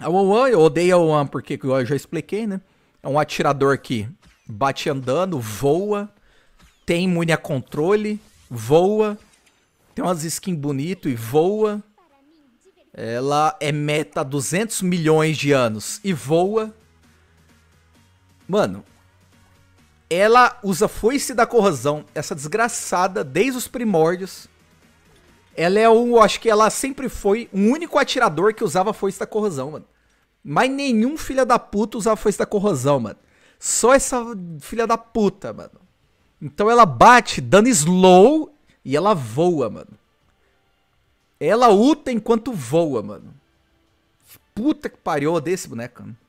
A One, eu odeio a One porque eu já expliquei, né? É um atirador que bate andando, voa, tem imune a controle, voa, tem umas skins bonito e voa. Ela é meta 200 milhões de anos e voa. Mano, ela usa foice da corrosão, essa desgraçada, desde os primórdios. Ela é o. Acho que ela sempre foi o um único atirador que usava foice da corrosão, mano. Mas nenhum filha da puta usava foice da corrosão, mano. Só essa filha da puta, mano. Então ela bate dando slow e ela voa, mano. Ela luta enquanto voa, mano. Puta que pariu, desse boneco, mano.